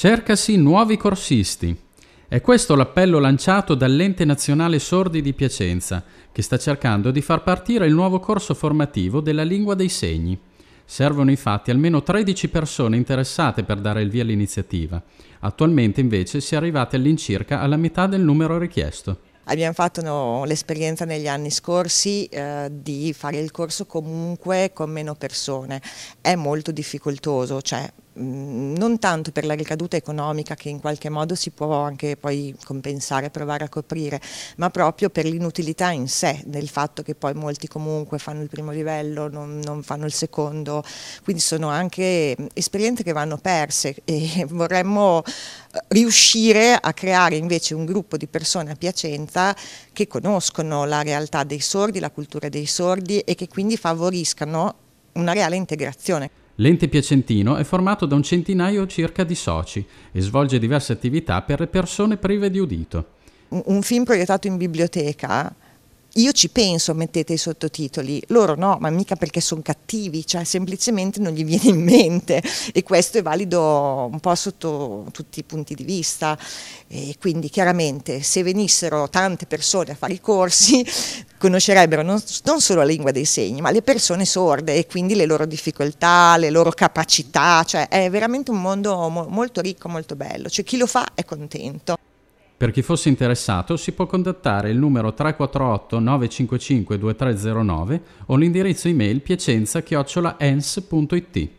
Cercasi nuovi corsisti. È questo l'appello lanciato dall'Ente Nazionale Sordi di Piacenza, che sta cercando di far partire il nuovo corso formativo della lingua dei segni. Servono infatti almeno 13 persone interessate per dare il via all'iniziativa. Attualmente invece si è arrivati all'incirca alla metà del numero richiesto. Abbiamo fatto no, l'esperienza negli anni scorsi eh, di fare il corso comunque con meno persone. È molto difficoltoso, cioè Mm, non tanto per la ricaduta economica che in qualche modo si può anche poi compensare, provare a coprire, ma proprio per l'inutilità in sé, del fatto che poi molti comunque fanno il primo livello, non, non fanno il secondo, quindi sono anche mm, esperienze che vanno perse e vorremmo eh, riuscire a creare invece un gruppo di persone a Piacenza che conoscono la realtà dei sordi, la cultura dei sordi e che quindi favoriscano una reale integrazione. L'ente piacentino è formato da un centinaio circa di soci e svolge diverse attività per le persone prive di udito. Un, un film proiettato in biblioteca io ci penso, mettete i sottotitoli, loro no, ma mica perché sono cattivi, cioè semplicemente non gli viene in mente e questo è valido un po' sotto tutti i punti di vista e quindi chiaramente se venissero tante persone a fare i corsi conoscerebbero non, non solo la lingua dei segni, ma le persone sorde e quindi le loro difficoltà, le loro capacità, cioè è veramente un mondo mo- molto ricco, molto bello, cioè chi lo fa è contento. Per chi fosse interessato si può contattare il numero 348 955 2309 o l'indirizzo email piacenza-ens.it.